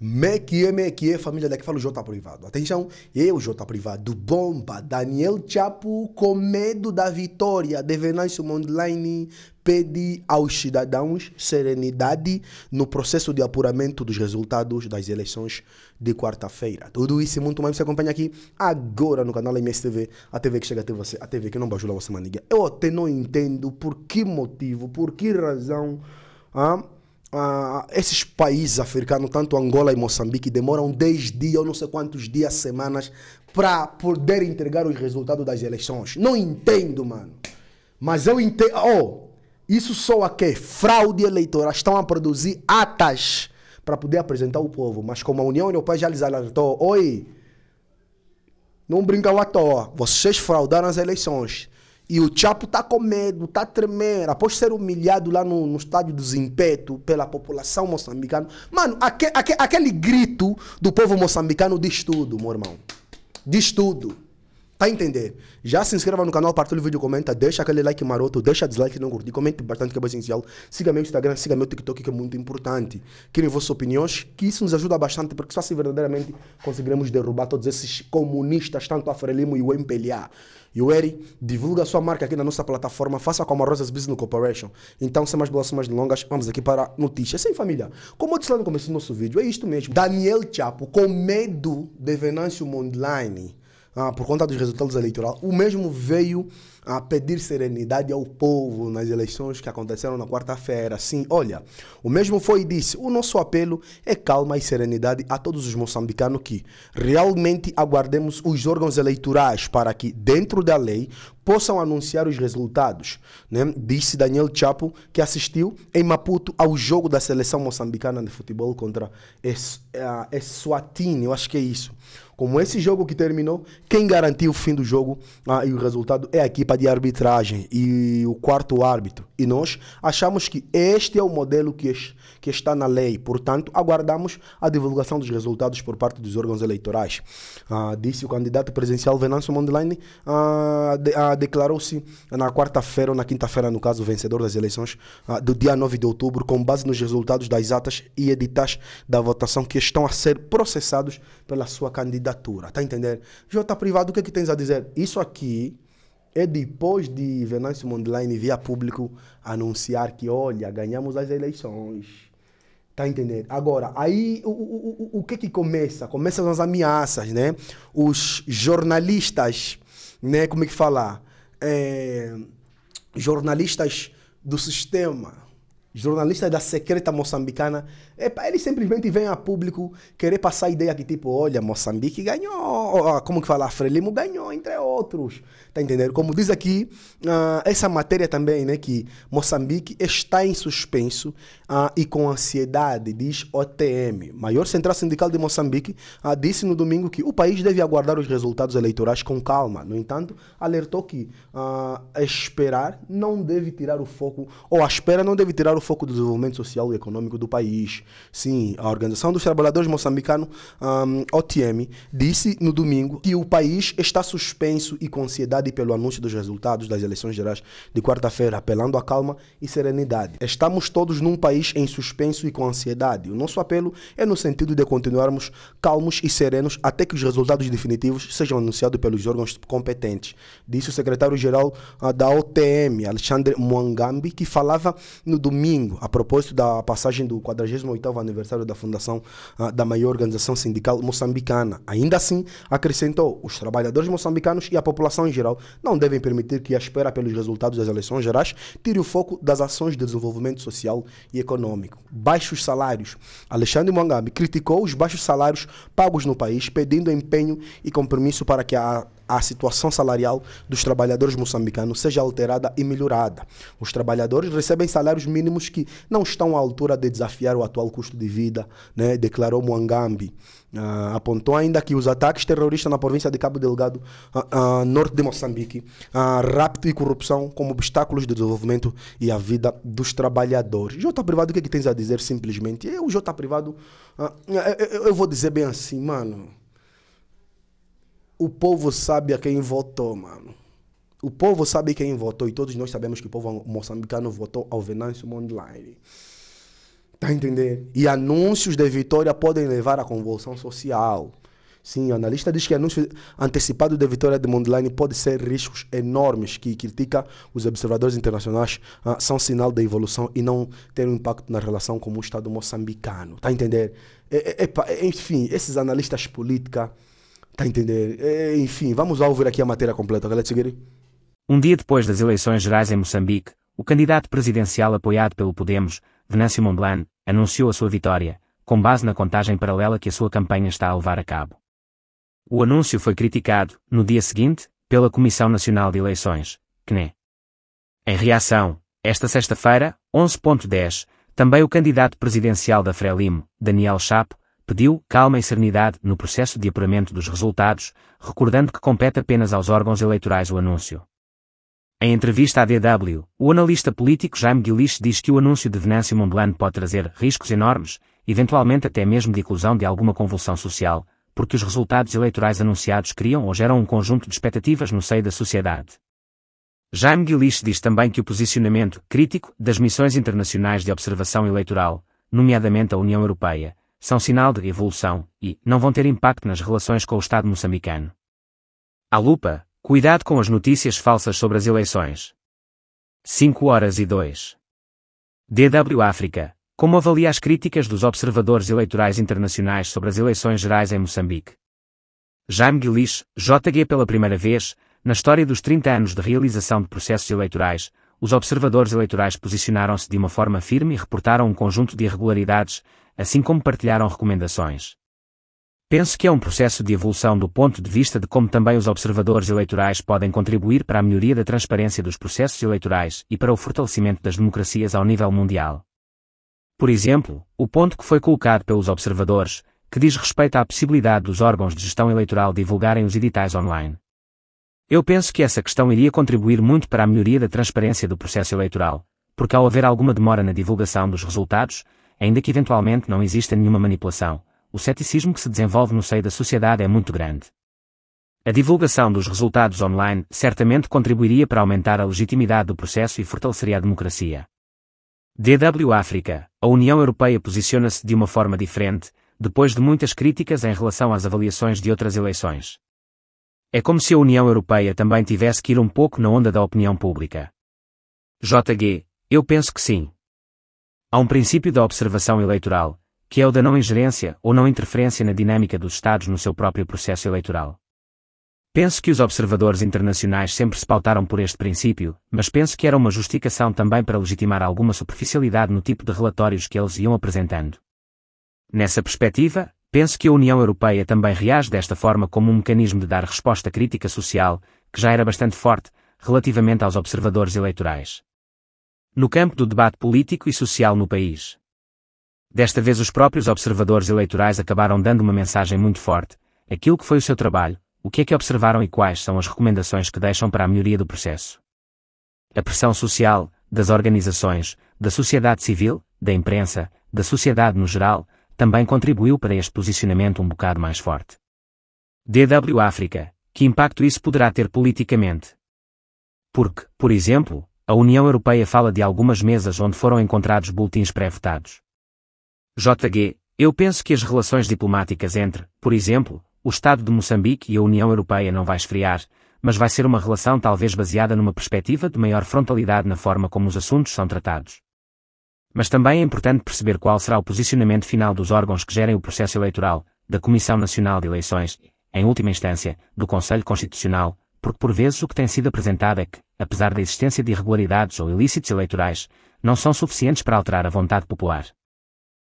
Mekie, Mekie, família daqui fala o J privado. Atenção, eu, J privado, bomba, Daniel Chapo, com medo da vitória de Venâncio Mondlane, pede aos cidadãos serenidade no processo de apuramento dos resultados das eleições de quarta-feira. Tudo isso e muito mais você acompanha aqui agora no canal MSTV, a TV que chega até você, a TV que não bajula você, maniga. Eu até não entendo por que motivo, por que razão... Ah, ah, esses países africanos, tanto Angola e Moçambique, demoram 10 dias ou não sei quantos dias, semanas, para poder entregar os resultados das eleições. Não entendo, mano. Mas eu entendo. Oh, isso só a é fraude eleitoral. Estão a produzir atas para poder apresentar o povo. Mas como a União Europeia já lhes alertou, oi, não brincam à toa, vocês fraudaram as eleições. E o Chapo tá com medo, tá tremendo. Após ser humilhado lá no, no estádio do Zimpeto pela população moçambicana. Mano, aque aque aquele grito do povo moçambicano diz tudo, meu irmão. Diz tudo. Tá entender? Já se inscreva no canal, partilha o vídeo, comenta, deixa aquele like maroto, deixa dislike não curtir, comente bastante que é essencial. Siga meu Instagram, siga meu TikTok que é muito importante. Querem vossas opiniões, que isso nos ajuda bastante, porque só assim verdadeiramente conseguiremos derrubar todos esses comunistas, tanto a Frelimo e o MPLA. E o Eri, divulga sua marca aqui na nossa plataforma, faça com a Rosas Business Corporation. Então, sem mais bolas, sem mais longas, vamos aqui para notícias. Sem família, como eu disse lá no começo do nosso vídeo, é isto mesmo. Daniel Chapo, com medo de Venâncio Mondlane ah, por conta dos resultados eleitorais. O mesmo veio a pedir serenidade ao povo nas eleições que aconteceram na quarta-feira. Sim, olha, o mesmo foi e disse: o nosso apelo é calma e serenidade a todos os moçambicanos que realmente aguardemos os órgãos eleitorais para que, dentro da lei, possam anunciar os resultados. Né? Disse Daniel Chapo, que assistiu em Maputo ao jogo da seleção moçambicana de futebol contra eh, Eswatini, eu acho que é isso como esse jogo que terminou, quem garantiu o fim do jogo ah, e o resultado é a equipa de arbitragem e o quarto árbitro. E nós achamos que este é o modelo que, es, que está na lei. Portanto, aguardamos a divulgação dos resultados por parte dos órgãos eleitorais. Ah, disse o candidato presidencial Venâncio Mondlane, ah, de, ah, declarou-se na quarta-feira ou na quinta-feira, no caso, vencedor das eleições ah, do dia 9 de outubro, com base nos resultados das atas e editais da votação que estão a ser processados pela sua candidatura. Tá entendendo? Jota Privado, o que é que tens a dizer? Isso aqui é depois de Venâncio Mondlane via público anunciar que, olha, ganhamos as eleições. Tá entendendo? Agora, aí o, o, o, o que que começa? Começam as ameaças, né? Os jornalistas, né? Como é que fala? É, jornalistas do sistema, jornalistas da secreta moçambicana é, eles simplesmente vêm a público querer passar a ideia que, tipo, olha, Moçambique ganhou, ah, como que fala, Frelimo ganhou, entre outros. Tá entendendo? Como diz aqui, uh, essa matéria também, né, que Moçambique está em suspenso uh, e com ansiedade, diz OTM. Maior Central Sindical de Moçambique uh, disse no domingo que o país deve aguardar os resultados eleitorais com calma. No entanto, alertou que esperar não deve tirar o foco, ou a espera não deve tirar o foco do desenvolvimento social e econômico do país. Sim, a Organização dos Trabalhadores Moçambicano, um, OTM, disse no domingo que o país está suspenso e com ansiedade pelo anúncio dos resultados das eleições gerais de quarta-feira, apelando à calma e serenidade. Estamos todos num país em suspenso e com ansiedade. O nosso apelo é no sentido de continuarmos calmos e serenos até que os resultados definitivos sejam anunciados pelos órgãos competentes, disse o secretário-geral ah, da OTM, Alexandre Mwangambi, que falava no domingo a propósito da passagem do 48 38 aniversário da fundação uh, da maior organização sindical moçambicana. Ainda assim, acrescentou, os trabalhadores moçambicanos e a população em geral não devem permitir que a espera pelos resultados das eleições gerais tire o foco das ações de desenvolvimento social e econômico. Baixos salários. Alexandre Mwangambi criticou os baixos salários pagos no país, pedindo empenho e compromisso para que a a situação salarial dos trabalhadores moçambicanos seja alterada e melhorada. Os trabalhadores recebem salários mínimos que não estão à altura de desafiar o atual custo de vida, né? declarou Muangambi. Uh, apontou ainda que os ataques terroristas na província de Cabo Delgado, uh, uh, norte de Moçambique, rapto e corrupção como obstáculos do desenvolvimento e à vida dos trabalhadores. Jota Privado, o que, é que tens a dizer simplesmente? Eu, Jota Privado, eu, eu vou dizer bem assim, mano o povo sabe a quem votou, mano. O povo sabe quem votou e todos nós sabemos que o povo moçambicano votou ao Venâncio Mondlane. Tá entendendo? E anúncios de vitória podem levar à convulsão social. Sim, o analista diz que anúncio antecipado de vitória de Mondlane pode ser riscos enormes que critica os observadores internacionais ah, são sinal da evolução e não ter um impacto na relação com o Estado moçambicano. Tá a entender? É, é, é, é enfim, esses analistas políticos Tá entendendo? É, enfim, vamos ouvir aqui a matéria completa. Galera, Um dia depois das eleições gerais em Moçambique, o candidato presidencial apoiado pelo Podemos, Venâncio Mondlane, anunciou a sua vitória, com base na contagem paralela que a sua campanha está a levar a cabo. O anúncio foi criticado, no dia seguinte, pela Comissão Nacional de Eleições, CNE. Em reação, esta sexta-feira, 11.10, também o candidato presidencial da Frelimo, Daniel Chapo, pediu calma e serenidade no processo de apuramento dos resultados, recordando que compete apenas aos órgãos eleitorais o anúncio. Em entrevista à DW, o analista político Jaime Guilish diz que o anúncio de Venâncio Mondlane pode trazer riscos enormes, eventualmente até mesmo de inclusão de alguma convulsão social, porque os resultados eleitorais anunciados criam ou geram um conjunto de expectativas no seio da sociedade. Jaime Guilish diz também que o posicionamento crítico das missões internacionais de observação eleitoral, nomeadamente a União Europeia, são sinal de evolução e não vão ter impacto nas relações com o Estado moçambicano. A lupa, cuidado com as notícias falsas sobre as eleições. 5 horas e 2. DW África. Como avalia as críticas dos observadores eleitorais internacionais sobre as eleições gerais em Moçambique? Jaime Guilish, JG pela primeira vez, na história dos 30 anos de realização de processos eleitorais, os observadores eleitorais posicionaram-se de uma forma firme e reportaram um conjunto de irregularidades, assim como partilharam recomendações. Penso que é um processo de evolução do ponto de vista de como também os observadores eleitorais podem contribuir para a melhoria da transparência dos processos eleitorais e para o fortalecimento das democracias ao nível mundial. Por exemplo, o ponto que foi colocado pelos observadores, que diz respeito à possibilidade dos órgãos de gestão eleitoral divulgarem os editais online. Eu penso que essa questão iria contribuir muito para a melhoria da transparência do processo eleitoral, porque ao haver alguma demora na divulgação dos resultados, ainda que eventualmente não exista nenhuma manipulação, o ceticismo que se desenvolve no seio da sociedade é muito grande. A divulgação dos resultados online certamente contribuiria para aumentar a legitimidade do processo e fortaleceria a democracia. DW África, a União Europeia posiciona-se de uma forma diferente, depois de muitas críticas em relação às avaliações de outras eleições. É como se a União Europeia também tivesse que ir um pouco na onda da opinião pública. JG, eu penso que sim. Há um princípio da observação eleitoral, que é o da não ingerência ou não interferência na dinâmica dos Estados no seu próprio processo eleitoral. Penso que os observadores internacionais sempre se pautaram por este princípio, mas penso que era uma justificação também para legitimar alguma superficialidade no tipo de relatórios que eles iam apresentando. Nessa perspectiva, Penso que a União Europeia também reage desta forma como um mecanismo de dar resposta crítica social, que já era bastante forte, relativamente aos observadores eleitorais. No campo do debate político e social no país. Desta vez os próprios observadores eleitorais acabaram dando uma mensagem muito forte, aquilo que foi o seu trabalho, o que é que observaram e quais são as recomendações que deixam para a melhoria do processo. A pressão social, das organizações, da sociedade civil, da imprensa, da sociedade no geral, também contribuiu para este posicionamento um bocado mais forte. DW África, que impacto isso poderá ter politicamente? Porque, por exemplo, a União Europeia fala de algumas mesas onde foram encontrados boletins pré-votados. JG, eu penso que as relações diplomáticas entre, por exemplo, o Estado de Moçambique e a União Europeia não vai esfriar, mas vai ser uma relação talvez baseada numa perspectiva de maior frontalidade na forma como os assuntos são tratados. Mas também é importante perceber qual será o posicionamento final dos órgãos que gerem o processo eleitoral, da Comissão Nacional de Eleições, em última instância, do Conselho Constitucional, porque por vezes o que tem sido apresentado é que, apesar da existência de irregularidades ou ilícitos eleitorais, não são suficientes para alterar a vontade popular.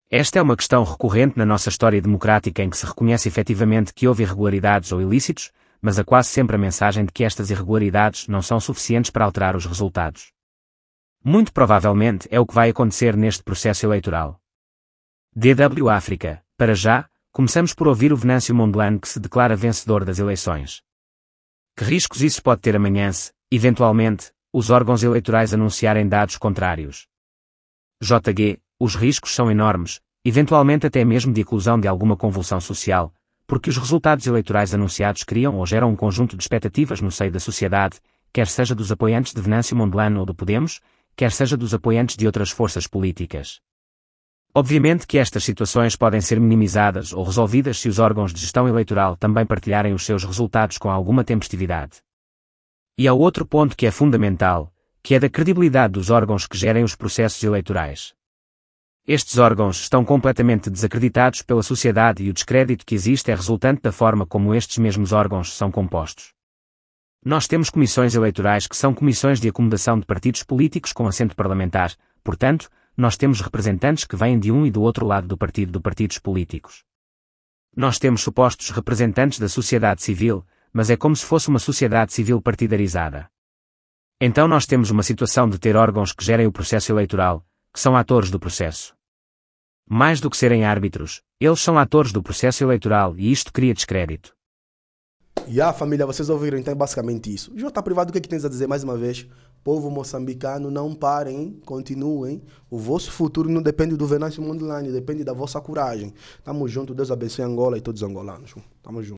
Esta é uma questão recorrente na nossa história democrática em que se reconhece efetivamente que houve irregularidades ou ilícitos, mas há quase sempre a mensagem de que estas irregularidades não são suficientes para alterar os resultados. Muito provavelmente é o que vai acontecer neste processo eleitoral. DW África, para já, começamos por ouvir o Venâncio Mondlane que se declara vencedor das eleições. Que riscos isso pode ter amanhã se, eventualmente, os órgãos eleitorais anunciarem dados contrários? JG, os riscos são enormes, eventualmente até mesmo de eclosão de alguma convulsão social, porque os resultados eleitorais anunciados criam ou geram um conjunto de expectativas no seio da sociedade, quer seja dos apoiantes de Venâncio Mondlane ou do Podemos, quer seja dos apoiantes de outras forças políticas. Obviamente que estas situações podem ser minimizadas ou resolvidas se os órgãos de gestão eleitoral também partilharem os seus resultados com alguma tempestividade. E há outro ponto que é fundamental, que é da credibilidade dos órgãos que gerem os processos eleitorais. Estes órgãos estão completamente desacreditados pela sociedade e o descrédito que existe é resultante da forma como estes mesmos órgãos são compostos. Nós temos comissões eleitorais que são comissões de acomodação de partidos políticos com assento parlamentar, portanto, nós temos representantes que vêm de um e do outro lado do partido de partidos políticos. Nós temos supostos representantes da sociedade civil, mas é como se fosse uma sociedade civil partidarizada. Então nós temos uma situação de ter órgãos que gerem o processo eleitoral, que são atores do processo. Mais do que serem árbitros, eles são atores do processo eleitoral e isto cria descrédito. E a família, vocês ouviram, então é basicamente isso. Jota tá Privado, o que é que tens a dizer mais uma vez? Povo moçambicano, não parem, continuem. O vosso futuro não depende do Venâncio Mondlane, depende da vossa coragem. Tamo junto, Deus abençoe Angola e todos os angolanos. Tamo junto.